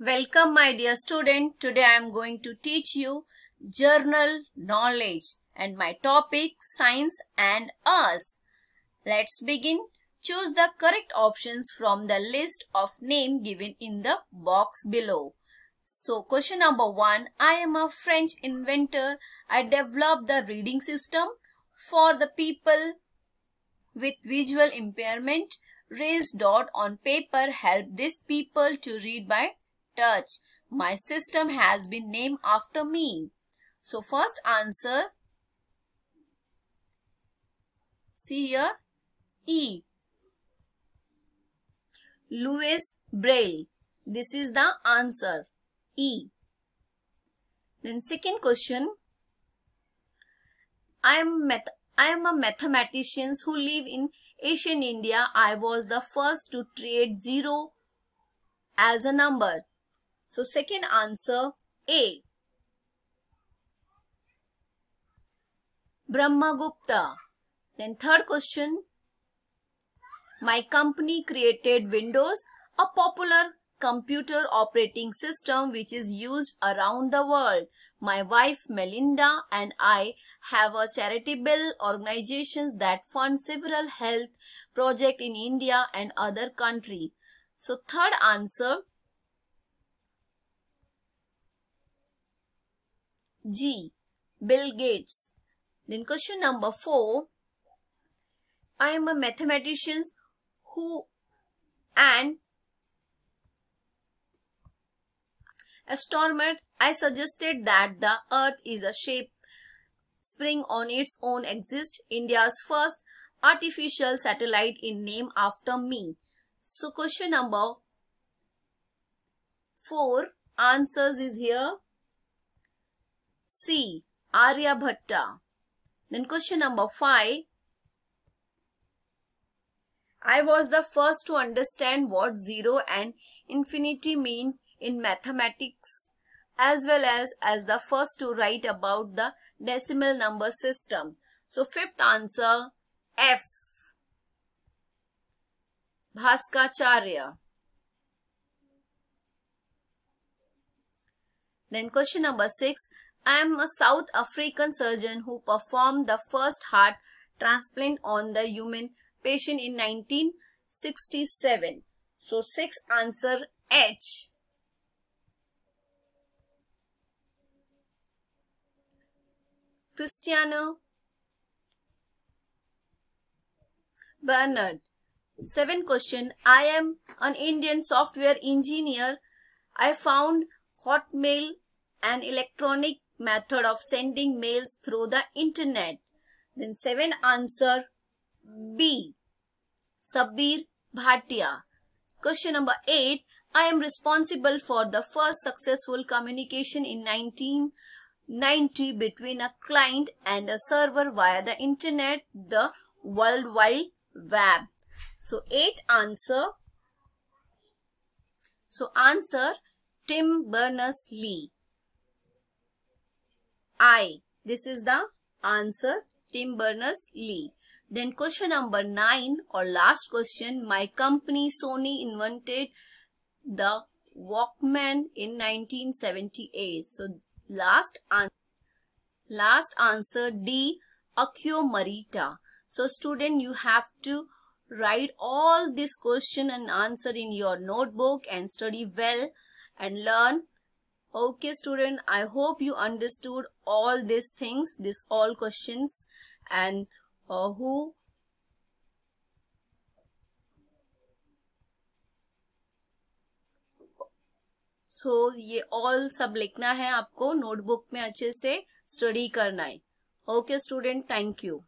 Welcome my dear student. Today I am going to teach you journal knowledge and my topic science and us. Let's begin. Choose the correct options from the list of name given in the box below. So question number one, I am a French inventor. I developed the reading system for the people with visual impairment. Raised dot on paper help these people to read by touch. My system has been named after me. So first answer, see here, E. Louis Braille. This is the answer, E. Then second question, I am math I am a mathematician who live in Asian India. I was the first to treat 0 as a number. So second answer A. Brahmagupta. Then third question. My company created Windows, a popular computer operating system which is used around the world. My wife Melinda and I have a charitable organization that funds several health projects in India and other countries. So third answer G. Bill Gates. Then question number 4. I am a mathematician who and astronomer I suggested that the earth is a shape spring on its own exist India's first artificial satellite in name after me. So question number 4 answers is here. C. Aryabhatta. Then question number 5. I was the first to understand what 0 and infinity mean in mathematics as well as as the first to write about the decimal number system. So fifth answer F. Bhaskacharya. Then question number 6. I am a South African surgeon who performed the first heart transplant on the human patient in 1967. So 6 answer H. Cristiano Bernard. 7 question. I am an Indian software engineer. I found Hotmail, an electronic method of sending mails through the internet. Then 7 answer B. Sabir Bhatia. Question number 8. I am responsible for the first successful communication in 1990 between a client and a server via the internet, the World Wide Web. So 8 answer. So answer Tim Berners-Lee. I. This is the answer Tim Berners-Lee. Then question number 9 or last question. My company Sony invented the Walkman in 1978. So last, an last answer D. Akio Marita. So student you have to write all this question and answer in your notebook and study well and learn Okay student, I hope you understood all these things, this all questions and uh, who so so, ये all सब लिखना है आपको notebook में अच्छे से study करना है ओके स्टूडेंट थैंक यू